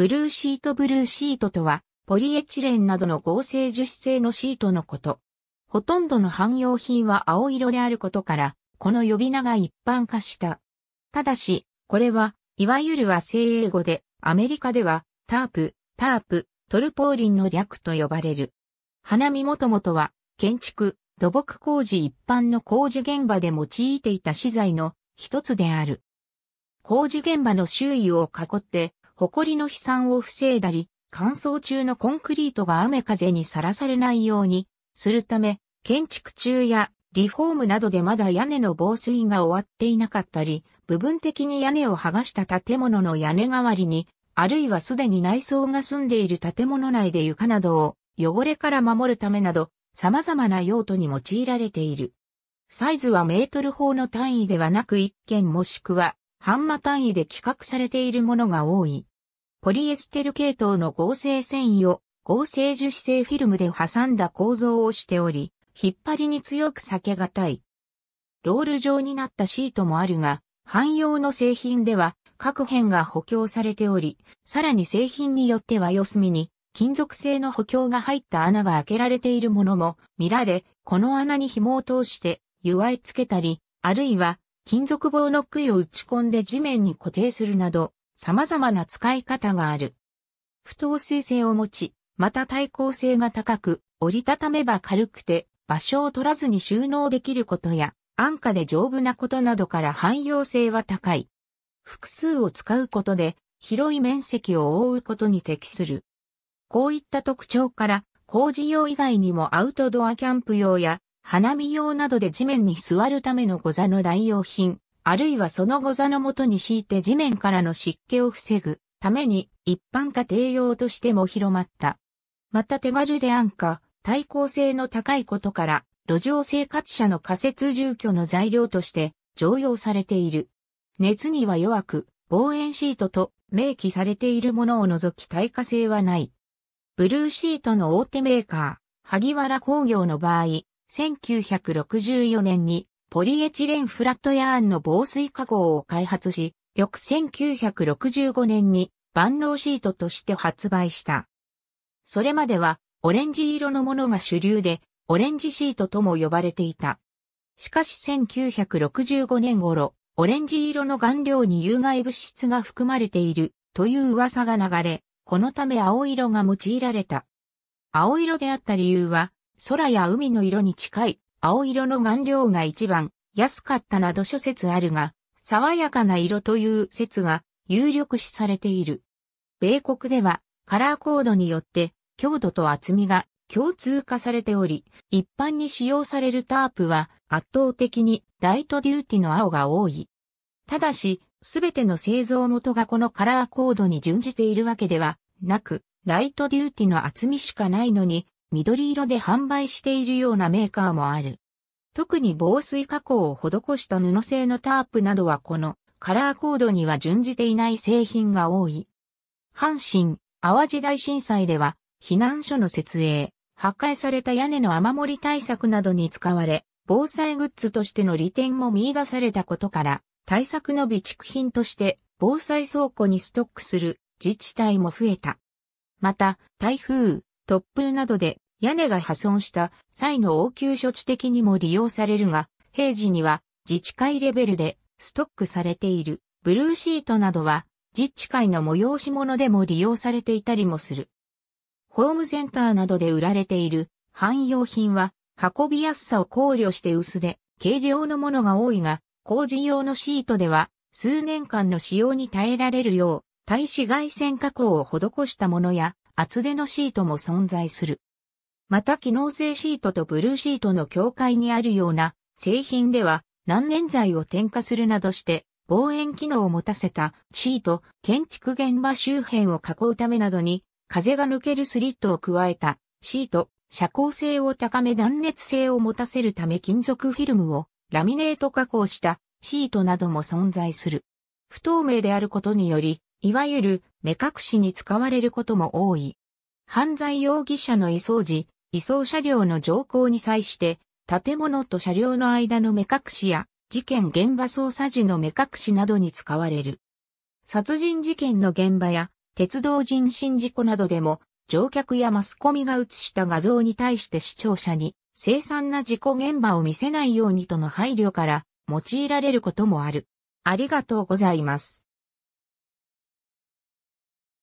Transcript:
ブルーシートブルーシートとは、ポリエチレンなどの合成樹脂製のシートのこと。ほとんどの汎用品は青色であることから、この呼び名が一般化した。ただし、これは、いわゆる和製英語で、アメリカでは、タープ、タープ、トルポーリンの略と呼ばれる。花見もともとは、建築、土木工事一般の工事現場で用いていた資材の一つである。工事現場の周囲を囲って埃の飛散を防いだり、乾燥中のコンクリートが雨風にさらされないようにするため、建築中やリフォームなどでまだ屋根の防水が終わっていなかったり、部分的に屋根を剥がした建物の屋根代わりに、あるいはすでに内装が住んでいる建物内で床などを汚れから守るためなど、様々な用途に用いられている。サイズはメートル法の単位ではなく1件もしくは、ハンマ単位で規格されているものが多い。ポリエステル系統の合成繊維を合成樹脂製フィルムで挟んだ構造をしており、引っ張りに強く避けがたい。ロール状になったシートもあるが、汎用の製品では各辺が補強されており、さらに製品によっては四隅に金属製の補強が入った穴が開けられているものも見られ、この穴に紐を通して湯合いつけたり、あるいは金属棒の杭を打ち込んで地面に固定するなど、様々な使い方がある。不透水性を持ち、また耐候性が高く、折りたためば軽くて、場所を取らずに収納できることや、安価で丈夫なことなどから汎用性は高い。複数を使うことで、広い面積を覆うことに適する。こういった特徴から、工事用以外にもアウトドアキャンプ用や、花見用などで地面に座るためのござの代用品、あるいはその後座のもとに敷いて地面からの湿気を防ぐために一般家庭用としても広まった。また手軽で安価、耐候性の高いことから、路上生活者の仮設住居の材料として常用されている。熱には弱く、防炎シートと明記されているものを除き耐火性はない。ブルーシートの大手メーカー、萩原工業の場合、1964年にポリエチレンフラットヤーンの防水加工を開発し、翌1965年に万能シートとして発売した。それまではオレンジ色のものが主流で、オレンジシートとも呼ばれていた。しかし1965年頃、オレンジ色の顔料に有害物質が含まれているという噂が流れ、このため青色が用いられた。青色であった理由は、空や海の色に近い青色の顔料が一番安かったなど諸説あるが、爽やかな色という説が有力視されている。米国ではカラーコードによって強度と厚みが共通化されており、一般に使用されるタープは圧倒的にライトデューティの青が多い。ただし、すべての製造元がこのカラーコードに準じているわけではなく、ライトデューティの厚みしかないのに、緑色で販売しているようなメーカーもある。特に防水加工を施した布製のタープなどはこのカラーコードには準じていない製品が多い。阪神、淡路大震災では避難所の設営、破壊された屋根の雨漏り対策などに使われ、防災グッズとしての利点も見出されたことから、対策の備蓄品として防災倉庫にストックする自治体も増えた。また、台風、突風などで屋根が破損した際の応急処置的にも利用されるが、平時には自治会レベルでストックされているブルーシートなどは自治会の催し物でも利用されていたりもする。ホームセンターなどで売られている汎用品は運びやすさを考慮して薄で軽量のものが多いが、工事用のシートでは数年間の使用に耐えられるよう、耐紫外線加工を施したものや厚手のシートも存在する。また機能性シートとブルーシートの境界にあるような製品では難燃剤を添加するなどして防炎機能を持たせたシート、建築現場周辺を囲うためなどに風が抜けるスリットを加えたシート、遮光性を高め断熱性を持たせるため金属フィルムをラミネート加工したシートなども存在する。不透明であることにより、いわゆる目隠しに使われることも多い。犯罪容疑者の移送時、移送車両の乗降に際して、建物と車両の間の目隠しや、事件現場捜査時の目隠しなどに使われる。殺人事件の現場や、鉄道人身事故などでも、乗客やマスコミが映した画像に対して視聴者に、凄惨な事故現場を見せないようにとの配慮から、用いられることもある。ありがとうございます。